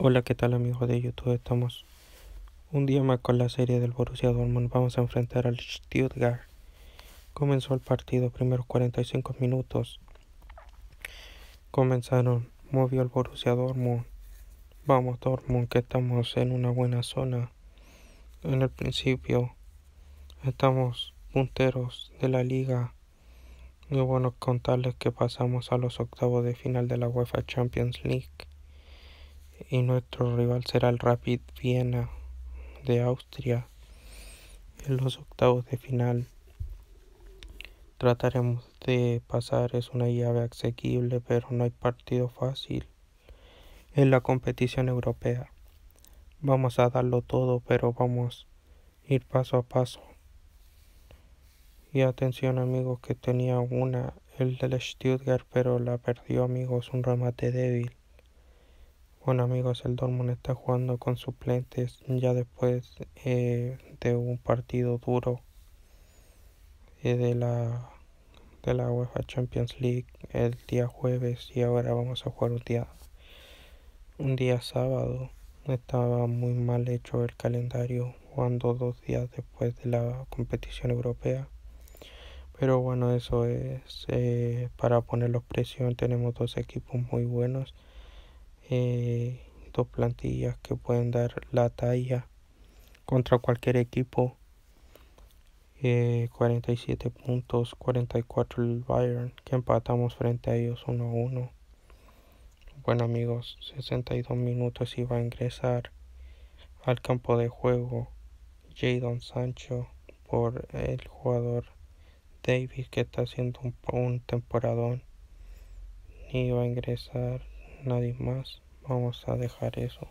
Hola, ¿qué tal amigos de YouTube? Estamos un día más con la serie del Borussia Dortmund. Vamos a enfrentar al Stuttgart. Comenzó el partido, primeros 45 minutos. Comenzaron, movió el Borussia Dortmund. Vamos Dortmund, que estamos en una buena zona. En el principio estamos punteros de la liga. Y bueno contarles que pasamos a los octavos de final de la UEFA Champions League y nuestro rival será el Rapid Viena de Austria en los octavos de final. Trataremos de pasar, es una llave asequible, pero no hay partido fácil en la competición europea. Vamos a darlo todo, pero vamos a ir paso a paso. Y atención amigos que tenía una, el del Stuttgart, pero la perdió amigos, un remate débil. Bueno amigos, el Dortmund está jugando con suplentes ya después eh, de un partido duro eh, de, la, la UEFA Champions League el día jueves y ahora vamos a jugar un día, sábado. Estaba muy mal hecho el calendario jugando dos días después de la competición europea. Pero bueno, eso es eh, para ponerlos presión. Tenemos dos equipos muy buenos. Eh, dos plantillas que pueden dar la talla contra cualquier equipo. 47 eh, puntos, 44 el Bayern, que empatamos frente a ellos 1 a 1. Bueno amigos, 62 minutos Y va a ingresar al campo de juego Jadon Sancho por el jugador Davis que está haciendo un, un temporadón. va a ingresar nadie más, vamos a dejar eso.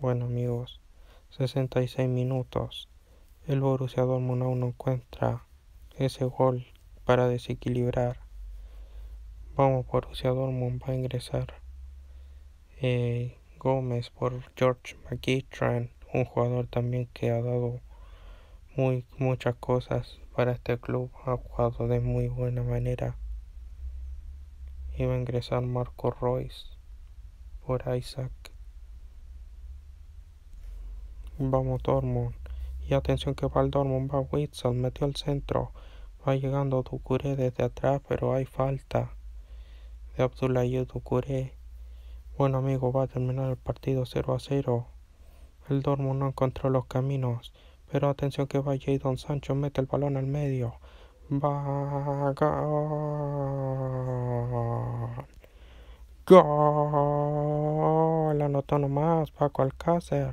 Bueno amigos, 66 minutos. El Borussia Dortmund aún no encuentra ese gol para desequilibrar. Vamos Borussia Dortmund va a ingresar eh, Gómez por George McGitran un jugador también que ha dado muy, muchas cosas para este club, ha jugado de muy buena manera iba a ingresar Marco Royce por Isaac. Vamos Dortmund. Y atención que va el Dortmund, va Witzel, metió al centro. Va llegando Ducuré desde atrás, pero hay falta de Abdullah y Ducuré. Bueno amigo, va a terminar el partido 0 a 0. El Dortmund no encontró los caminos. Pero atención que va Jadon Sancho, mete el balón al medio. Vagón. Gol. Anotó nomás Paco Alcácer.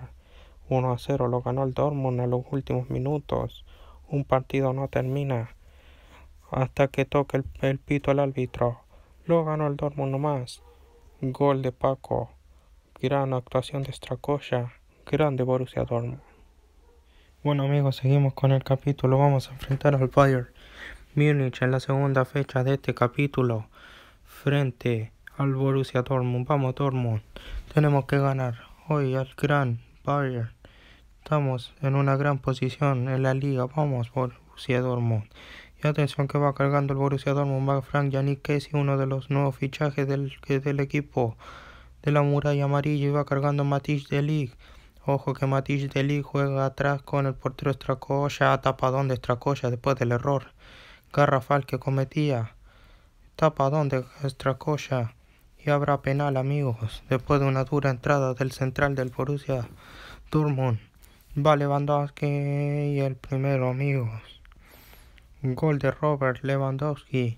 1 a 0 lo ganó el Dortmund en los últimos minutos. Un partido no termina hasta que toque el, pito al árbitro. Lo ganó el Dortmund nomás. Gol de Paco. Gran actuación de Stracoya. Grande Borussia Dortmund. Bueno amigos, seguimos con el capítulo. Vamos a enfrentar al Bayern. Múnich en la segunda fecha de este capítulo frente al Borussia Dortmund. Vamos Dortmund, tenemos que ganar hoy al gran Bayern. Estamos en una gran posición en la liga. Vamos Borussia Dortmund. Y atención que va cargando el Borussia Dortmund. Va Frank Yannick Casey, uno de los nuevos fichajes del, del equipo de la muralla amarilla. Y va cargando Matisse de Ligue. Ojo que Matisse de juega atrás con el portero Stracoya. tapa de Stracoya después del error garrafal que cometía. Tapadón de Estracocha y habrá penal, amigos. Después de una dura entrada del central del Borussia Dortmund, va Lewandowski y el primero, amigos. Gol de Robert Lewandowski.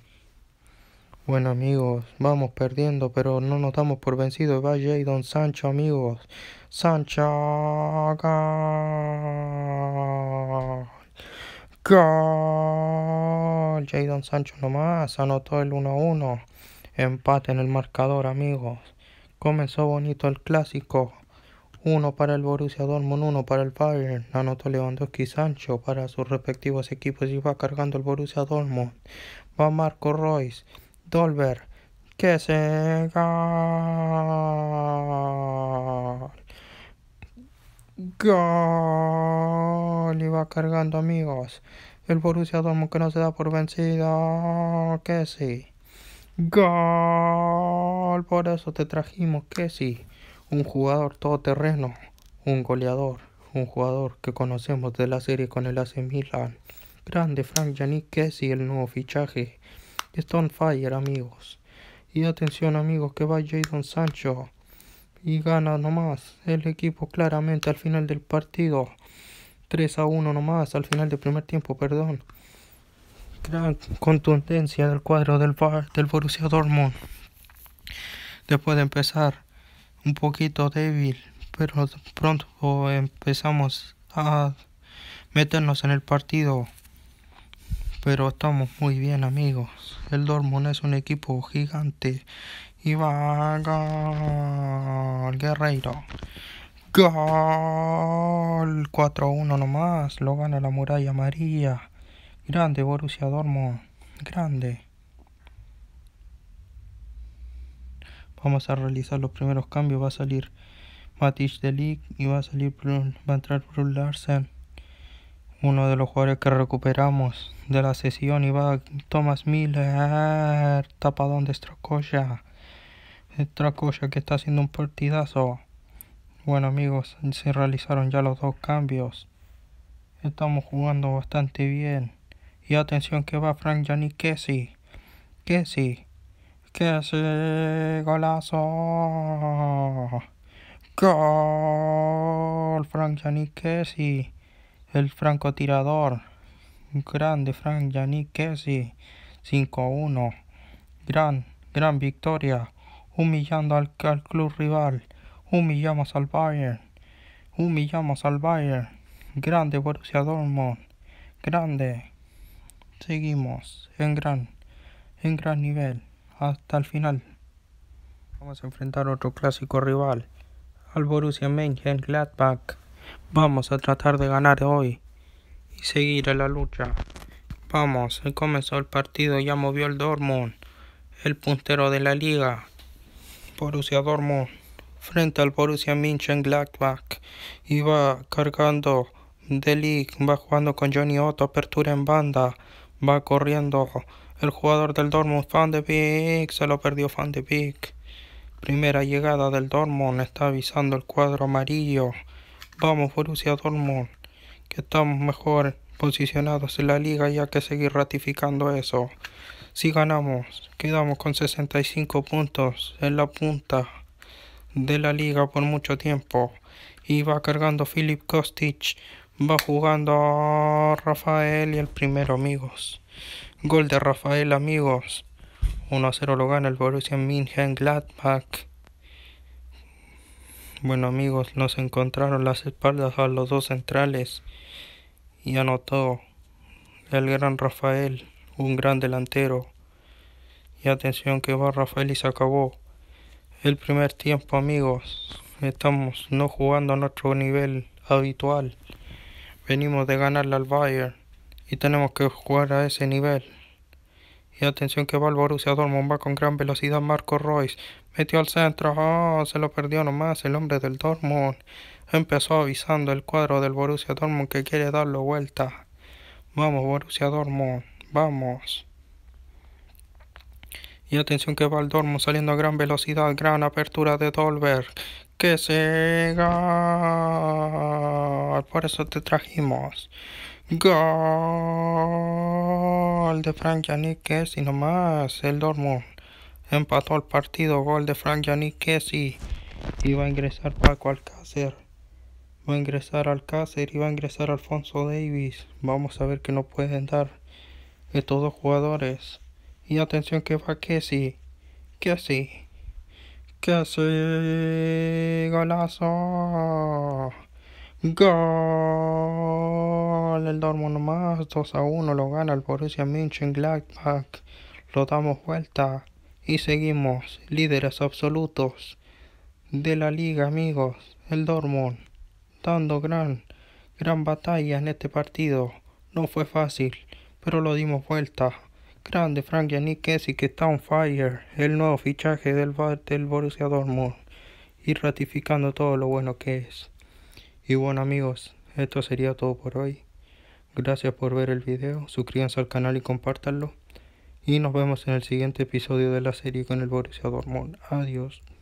Bueno amigos, vamos perdiendo, pero no nos damos por vencidos. Va don Sancho, amigos. Sancho. Gol el Jadon Sancho nomás, anotó el 1-1, empate en el marcador amigos. Comenzó bonito el clásico, uno para el Borussia Dortmund, uno para el Bayern. Anotó Lewandowski y Sancho para sus respectivos equipos y va cargando el Borussia Dortmund. Va Marco Royce, Dolber, que se gol. Gol y va cargando amigos el Borussia Dortmund que no se da por vencido, que Gol, por eso te trajimos, que Un jugador todoterreno, un goleador, un jugador que conocemos de la serie con el AC Milan. Grande Frank Janik Kessi, el nuevo fichaje. Stonefire fire, amigos. Y atención, amigos, que va Jason Sancho. Y gana nomás el equipo claramente al final del partido. 3 a 1 nomás al final del primer tiempo, perdón. Gran contundencia del cuadro del, bar, del Borussia Dortmund. Después de empezar un poquito débil, pero pronto empezamos a meternos en el partido. Pero estamos muy bien amigos. El Dortmund es un equipo gigante. Y va a Guerreiro. Gol 4-1 nomás, lo gana la muralla María, Grande Borussia Dortmund, grande. Vamos a realizar los primeros cambios, va a salir Matich Delic y va a salir va a entrar Brun Larsen, uno de los jugadores que recuperamos de la sesión y va Thomas Miller, tapadón de Stracoya. Stracoya que está haciendo un partidazo. Bueno amigos, se realizaron ya los dos cambios. Estamos jugando bastante bien. Y atención que va Frank Gianni Kessi. Kessi. Kessi. Golazo. Gol. Frank Gianni Kessi. El francotirador. Grande Frank Gianni Kessi. 5-1. Gran, gran victoria. Humillando al, al club rival. Humillamos al Bayern. Humillamos al Bayern. Grande Borussia Dortmund. Grande. Seguimos en gran, en gran nivel hasta el final. Vamos a enfrentar otro clásico rival, al Borussia Mönchengladbach. Vamos a tratar de ganar hoy y seguir a la lucha. Vamos, se comenzó el partido, ya movió el Dortmund, el puntero de la liga. Borussia Dortmund frente al Borussia Mönchengladbach. Iba cargando Delic, va jugando con Johnny Otto, apertura en banda, va corriendo el jugador del Dortmund, fan de big, se lo perdió fan de big, Primera llegada del Dortmund, está avisando el cuadro amarillo. Vamos Borussia Dortmund, que estamos mejor posicionados en la liga Ya que seguir ratificando eso. Si ganamos, quedamos con 65 puntos en la punta de la liga por mucho tiempo. Y va cargando Philip Kostic, va jugando Rafael y el primero, amigos. Gol de Rafael, amigos. 1 0 lo gana el Borussia Mönchengladbach. Bueno, amigos, nos encontraron las espaldas a los dos centrales y anotó el gran Rafael, un gran delantero. Y atención que va Rafael y se acabó. El primer tiempo, amigos, estamos no jugando a nuestro nivel habitual. Venimos de ganarle al Bayern y tenemos que jugar a ese nivel. Y atención que va el Borussia Dortmund, va con gran velocidad Marco Royce. Metió al centro, ah, se lo perdió nomás el hombre del Dortmund. Empezó avisando el cuadro del Borussia Dortmund que quiere darlo vuelta. Vamos Borussia Dortmund, vamos. Y atención que va el Dormo saliendo a gran velocidad, gran apertura de Dolver. Que se gol, por eso te trajimos. Gol de Frank si nomás, el Dormo empató el partido, gol de Frank que Y va a ingresar Paco Alcácer. Va a ingresar Alcácer y va a ingresar Alfonso Davis. Vamos a ver que no pueden dar estos eh, dos jugadores. Y atención que va que sí, que sí, que sí, golazo. Gol. El Dortmund más 2 a 1 lo gana el Borussia Mönchengladbach. Lo damos vuelta y seguimos líderes absolutos de la liga, amigos. El Dortmund dando gran gran batalla en este partido. No fue fácil, pero lo dimos vuelta. Grande Frank Janikesi que está on fire, el nuevo fichaje del, del Borussia Dortmund y ratificando todo lo bueno que es. Y bueno amigos, esto sería todo por hoy. Gracias por ver el video, suscríbanse al canal y compártanlo. Y nos vemos en el siguiente episodio de la serie con el Borussia Dortmund. Adiós.